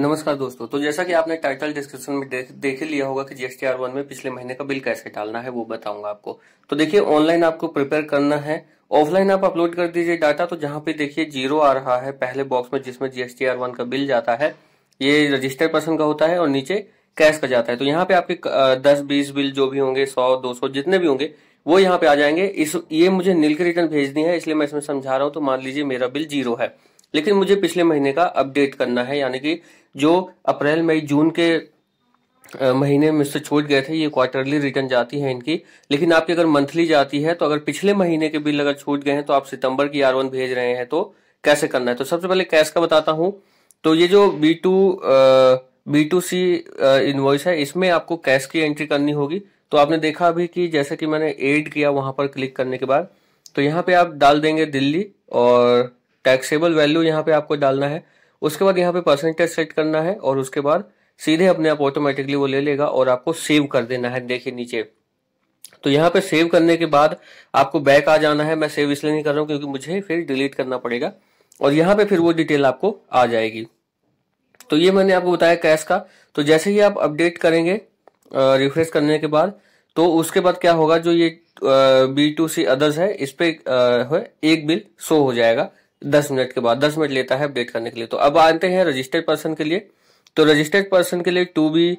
नमस्कार दोस्तों तो जैसा कि आपने टाइटल डिस्क्रिप्शन में देख, देख लिया होगा कि जीएसटी आर वन में पिछले महीने का बिल कैसे डालना है वो बताऊंगा आपको तो देखिए ऑनलाइन आपको प्रिपेयर करना है ऑफलाइन आप अपलोड कर दीजिए डाटा तो जहाँ पे देखिए जीरो आ रहा है पहले बॉक्स में जिसमें जीएसटी आर वन का बिल जाता है ये रजिस्टर्ड पर्सन का होता है और नीचे कैश का जाता है तो यहाँ पे आपके दस बीस बिल जो भी होंगे सौ दो सौ जितने भी होंगे वो यहाँ पे आ जाएंगे इस ये मुझे नील के रिटर्न भेजनी है इसलिए मैं इसमें समझा रहा हूँ तो मान लीजिए मेरा बिल जीरो है लेकिन मुझे पिछले महीने का अपडेट करना है यानी कि जो अप्रैल मई जून के महीने में से छूट गए थे ये क्वार्टरली रिटर्न जाती है इनकी लेकिन आपकी अगर मंथली जाती है तो अगर पिछले महीने के बिल अगर छूट गए हैं तो आप सितंबर की आर वन भेज रहे हैं तो कैसे करना है तो सबसे पहले कैश का बताता हूं तो ये जो B to B to C invoice है इसमें आपको कैश की एंट्री करनी होगी तो आपने देखा अभी कि जैसे कि मैंने एड किया वहां पर क्लिक करने के बाद तो यहाँ पे आप डाल देंगे दिल्ली और टैक्सेबल वैल्यू यहाँ पे आपको डालना है उसके बाद यहाँ पे परसेंटेज सेट करना है और उसके बाद सीधे अपने आप ऑटोमेटिकली वो ले लेगा और आपको सेव कर देना है देखिए नीचे तो यहाँ पे सेव करने के बाद आपको बैक आ जाना है मैं सेव इसलिए नहीं कर रहा हूँ क्योंकि मुझे फिर डिलीट करना पड़ेगा और यहाँ पे फिर वो डिटेल आपको आ जाएगी तो ये मैंने आपको बताया कैश का तो जैसे ही आप अपडेट करेंगे रिफ्रेश करने के बाद तो उसके बाद क्या होगा जो ये बी टू सी अदर्स है इस पे आ, एक बिल शो हो जाएगा दस मिनट के बाद दस मिनट लेता है अपडेट करने के लिए तो अब आते हैं रजिस्टर्ड पर्सन के लिए तो रजिस्टर्ड पर्सन के लिए to B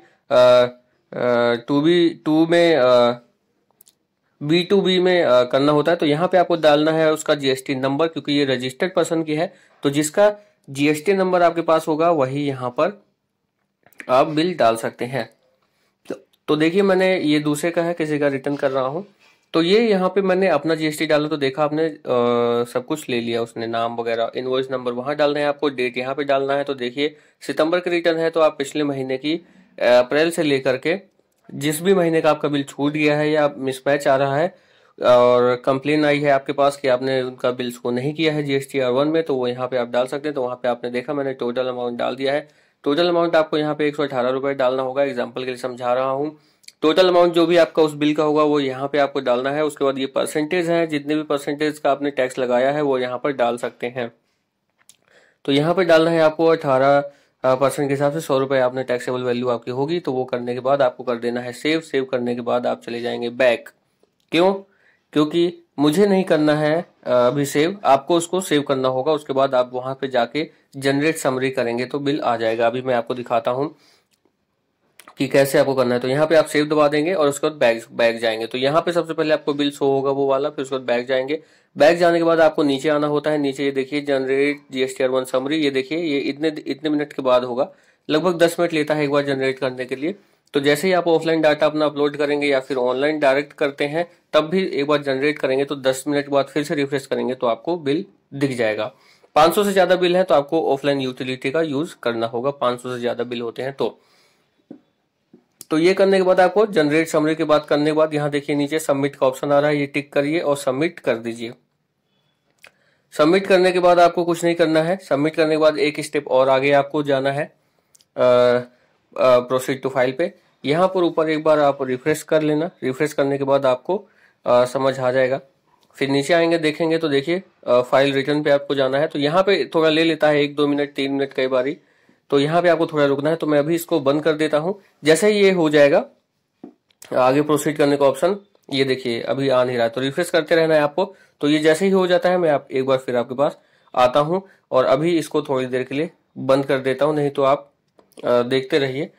to B to में बी टू बी में आ, करना होता है तो यहाँ पे आपको डालना है उसका जीएसटी नंबर क्योंकि ये रजिस्टर्ड पर्सन की है तो जिसका जीएसटी नंबर आपके पास होगा वही यहाँ पर आप बिल डाल सकते हैं तो, तो देखिए मैंने ये दूसरे का है किसी का रिटर्न कर रहा हूं तो ये यहाँ पे मैंने अपना जीएसटी डाला तो देखा आपने आ, सब कुछ ले लिया उसने नाम वगैरह इनवॉइस नंबर वहां डालना है आपको डेट यहाँ पे डालना है तो देखिए सितंबर की रिटर्न है तो आप पिछले महीने की अप्रैल से लेकर के जिस भी महीने का आपका बिल छूट गया है या मिसमैच आ रहा है और कंप्लेन आई है आपके पास कि आपने उनका बिल को नहीं किया है जीएसटी आर वन में तो वो यहाँ पे आप डाल सकते हैं तो वहाँ पे आपने देखा मैंने टोटल अमाउंट डाल दिया है टोटल अमाउंट आपको यहाँ पे एक सौ अठारह रुपये डालना होगा एग्जाम्पल के लिए समझा रहा हूँ टोटल अमाउंट जो भी आपका उस बिल का होगा वो यहाँ पे आपको डालना है उसके बाद ये परसेंटेज है जितने भी परसेंटेज का आपने टैक्स लगाया है वो यहाँ पर डाल सकते हैं तो यहाँ पर डालना है आपको अठारह परसेंट के हिसाब से सौ रुपए आपने टैक्सेबल वैल्यू आपकी होगी तो वो करने के बाद आपको कर देना है सेव सेव करने के बाद आप चले जाएंगे बैक क्यों क्योंकि मुझे नहीं करना है अभी सेव आपको उसको सेव करना होगा उसके बाद आप वहां पे जाके जनरेट समरी करेंगे तो बिल आ जाएगा अभी मैं आपको दिखाता हूँ कि कैसे आपको करना है तो यहाँ पे आप सेव दबा देंगे और उसके बाद बैग बैग जाएंगे तो यहाँ पे सबसे पहले आपको बिल शो होगा वो वाला फिर उसके बाद बैग जाएंगे बैग जाने के बाद आपको नीचे आना होता है नीचे ये देखिए generate GST R one summary ये देखिए ये इतने इतने मिनट के बाद होगा लगभग दस मिनट लेता है एक बार जनरेट करने के लिए तो जैसे ही आप ऑफलाइन डाटा अपना अपलोड करेंगे या फिर ऑनलाइन डायरेक्ट करते हैं तब भी एक बार जनरेट करेंगे तो दस मिनट के बाद फिर से रिफ्रेश करेंगे तो आपको बिल दिख जाएगा 500 से ज्यादा बिल है तो आपको ऑफलाइन यूटिलिटी का यूज करना होगा 500 से ज्यादा बिल होते हैं तो तो ये करने के बाद आपको जनरेट समरी के बाद करने के बाद यहाँ देखिए नीचे सबमिट का ऑप्शन आ रहा है ये टिक करिए और सबमिट कर दीजिए सबमिट करने के बाद आपको कुछ नहीं करना है सबमिट करने के बाद एक स्टेप और आगे आपको जाना है प्रोसीड टू फाइल पे यहाँ पर ऊपर एक बार आप रिफ्रेश कर लेना रिफ्रेश करने के बाद आपको आ, समझ आ जाएगा फिर नीचे आएंगे देखेंगे तो देखिए फाइल रिटर्न पे आपको जाना है तो यहाँ पे थोड़ा ले लेता है एक दो मिनट तीन मिनट कई बारी तो यहाँ पे आपको थोड़ा रुकना है तो मैं अभी इसको बंद कर देता हूँ जैसे ही ये हो जाएगा आगे प्रोसीड करने का ऑप्शन ये देखिए अभी आ नहीं रहा है तो रिफ्रेश करते रहना है आपको तो ये जैसे ही हो जाता है मैं आप एक बार फिर आपके पास आता हूँ और अभी इसको थोड़ी देर के लिए बंद कर देता हूँ नहीं तो आप देखते रहिए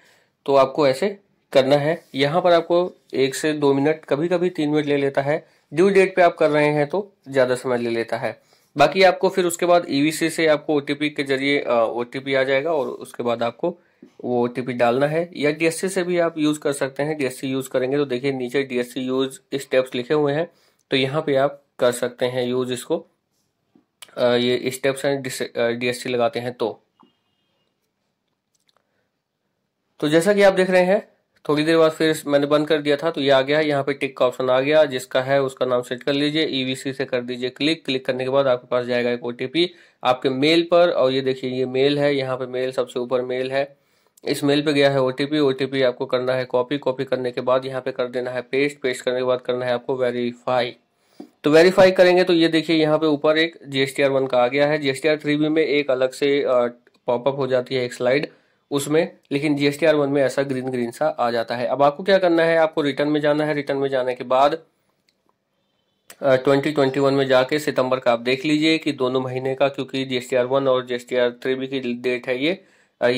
तो आपको ऐसे करना है यहाँ पर आपको एक से दो मिनट कभी कभी तीन मिनट ले लेता है ड्यू डेट पे आप कर रहे हैं तो ज़्यादा समय ले लेता है बाकी आपको फिर उसके बाद ईवीसी e से आपको ओटीपी के जरिए ओ आ जाएगा और उसके बाद आपको वो ओटीपी डालना है या डीएससी से भी आप यूज़ कर सकते हैं डीएससी यूज़ करेंगे तो देखिए नीचे डीएससी यूज स्टेप्स लिखे हुए हैं तो यहाँ पे आप कर सकते हैं यूज इसको आ, ये स्टेप्स हैं डीएससी लगाते हैं तो तो जैसा कि आप देख रहे हैं थोड़ी देर बाद फिर मैंने बंद कर दिया था तो ये आ गया यहाँ पे टिक का ऑप्शन आ गया जिसका है उसका नाम सेट कर लीजिए ईवीसी e से कर दीजिए क्लिक क्लिक करने के बाद आपके पास जाएगा एक ओटीपी आपके मेल पर और ये देखिए ये मेल है यहाँ पे मेल सबसे ऊपर मेल है इस मेल पे गया है ओटीपी ओटीपी आपको करना है कॉपी कॉपी करने के बाद यहाँ पे कर देना है पेस्ट पेस्ट करने के बाद करना है आपको वेरीफाई तो वेरीफाई करेंगे तो ये देखिए यहाँ पे ऊपर एक जीएसटीआर आर वन का आ गया है जीएसटीआर थ्री बी में एक अलग से पॉपअप हो जाती है एक स्लाइड उसमें लेकिन जीएसटी आर वन में ऐसा ग्रीन ग्रीन सा आ जाता है अब आपको क्या करना है आपको रिटर्न में जाना है रिटर्न में जाने के बाद ट्वेंटी ट्वेंटी वन में जाके सितंबर का आप देख लीजिए कि दोनों महीने का क्योंकि जीएसटी आर वन और जीएसटी आर थ्री की डेट है ये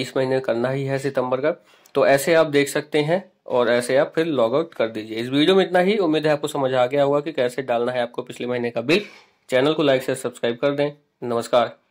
इस महीने करना ही है सितंबर का तो ऐसे आप देख सकते हैं और ऐसे आप फिर लॉग आउट कर दीजिए इस वीडियो में इतना ही उम्मीद है आपको समझ आ गया होगा कि कैसे डालना है आपको पिछले महीने का बिल चैनल को लाइक से सब्सक्राइब कर दें नमस्कार